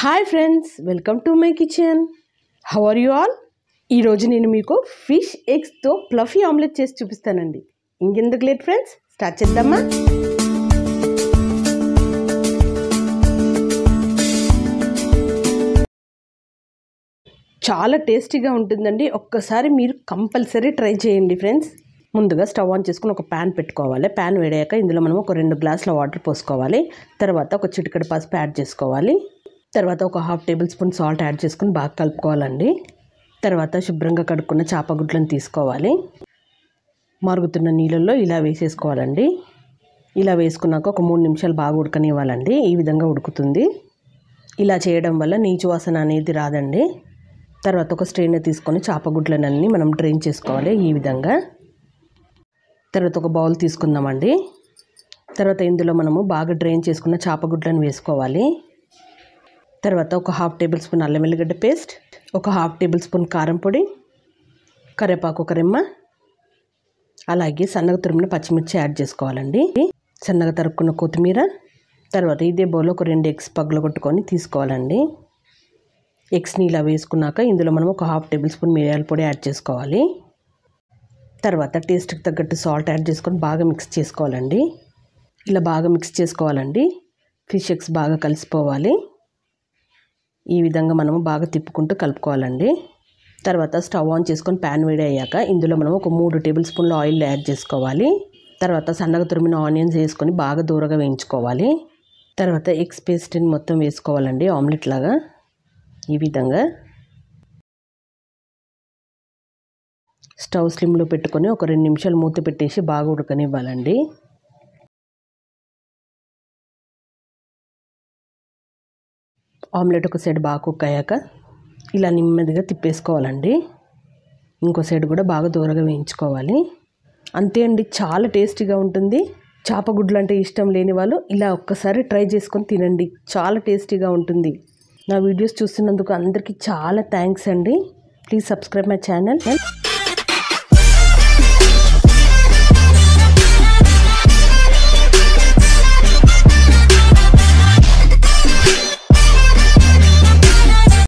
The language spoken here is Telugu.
hi friends welcome to my kitchen how are you all ఈరోజు నేను మీకు ఫిష్ ఎగ్స్తో ప్లఫీ ఆమ్లెట్ చేసి చూపిస్తానండి ఇంకెందుకు లేట్ ఫ్రెండ్స్ స్టార్ట్ చేద్దామా చాలా టేస్టీగా ఉంటుందండి ఒక్కసారి మీరు కంపల్సరీ ట్రై చేయండి ఫ్రెండ్స్ ముందుగా స్టవ్ ఆన్ చేసుకుని ఒక ప్యాన్ పెట్టుకోవాలి ప్యాన్ వేడాక ఇందులో మనం ఒక రెండు గ్లాసుల వాటర్ పోసుకోవాలి తర్వాత ఒక చిటికడ పసుపు యాడ్ చేసుకోవాలి తర్వాత ఒక half tablespoon salt add చేసుకుని బాగా కలుపుకోవాలండి తర్వాత శుభ్రంగా కడుక్కున్న చేపగుడ్లను తీసుకోవాలి మరుగుతున్న నీళ్ళల్లో ఇలా వేసేసుకోవాలండి ఇలా వేసుకున్నాక ఒక మూడు నిమిషాలు బాగా ఉడకనివ్వాలండి ఈ విధంగా ఉడుకుతుంది ఇలా చేయడం వల్ల నీచు వాసన అనేది రాదండి తర్వాత ఒక స్ట్రెయిన్ తీసుకొని చేపగుడ్లనన్నీ మనం డ్రైన్ చేసుకోవాలి ఈ విధంగా తర్వాత ఒక బౌల్ తీసుకుందామండి తర్వాత ఇందులో మనము బాగా డ్రైన్ చేసుకున్న చేపగుడ్లను వేసుకోవాలి తర్వాత ఒక హాఫ్ టేబుల్ స్పూన్ అల్లం వెల్లిగడ్డ పేస్ట్ ఒక హాఫ్ టేబుల్ స్పూన్ కారం పొడి కరివేపాకు ఒక అలాగే సన్నగా తురుమిన పచ్చిమిర్చి యాడ్ చేసుకోవాలండి సన్నగా తరుక్కున్న కొత్తిమీర తర్వాత ఇదే బౌల్ ఒక రెండు ఎగ్స్ కొట్టుకొని తీసుకోవాలండి ఎగ్స్ని ఇలా వేసుకున్నాక ఇందులో మనం ఒక హాఫ్ టేబుల్ స్పూన్ మిరియాల పొడి యాడ్ చేసుకోవాలి తర్వాత టేస్ట్కి తగ్గట్టు సాల్ట్ యాడ్ చేసుకొని బాగా మిక్స్ చేసుకోవాలండి ఇలా బాగా మిక్స్ చేసుకోవాలండి ఫిష్ ఎగ్స్ బాగా కలిసిపోవాలి ఈ విధంగా మనము బాగా తిప్పుకుంటూ కలుపుకోవాలండి తర్వాత స్టవ్ ఆన్ చేసుకొని ప్యాన్ వేడి అయ్యాక ఇందులో మనం ఒక మూడు టేబుల్ స్పూన్ల ఆయిల్ యాడ్ చేసుకోవాలి తర్వాత సన్నగా తురిమిన ఆనియన్స్ వేసుకొని బాగా దూరగా వేయించుకోవాలి తర్వాత ఎగ్స్ పేస్ట్ని మొత్తం వేసుకోవాలండి ఆమ్లెట్ లాగా ఈ విధంగా స్టవ్ స్లిమ్లో పెట్టుకొని ఒక రెండు నిమిషాలు మూత పెట్టేసి బాగా ఉడకనివ్వాలండి ఆమ్లెట్ ఒక సైడ్ బాగా కుక్ అయ్యాక ఇలా నెమ్మదిగా తిప్పేసుకోవాలండి ఇంకో సైడ్ కూడా బాగా దూరగా వేయించుకోవాలి అంతే అండి చాలా టేస్టీగా ఉంటుంది చేపగుడ్లు అంటే ఇష్టం లేని వాళ్ళు ఇలా ఒక్కసారి ట్రై చేసుకొని తినండి చాలా టేస్టీగా ఉంటుంది నా వీడియోస్ చూస్తున్నందుకు అందరికీ చాలా థ్యాంక్స్ అండి please subscribe my channel and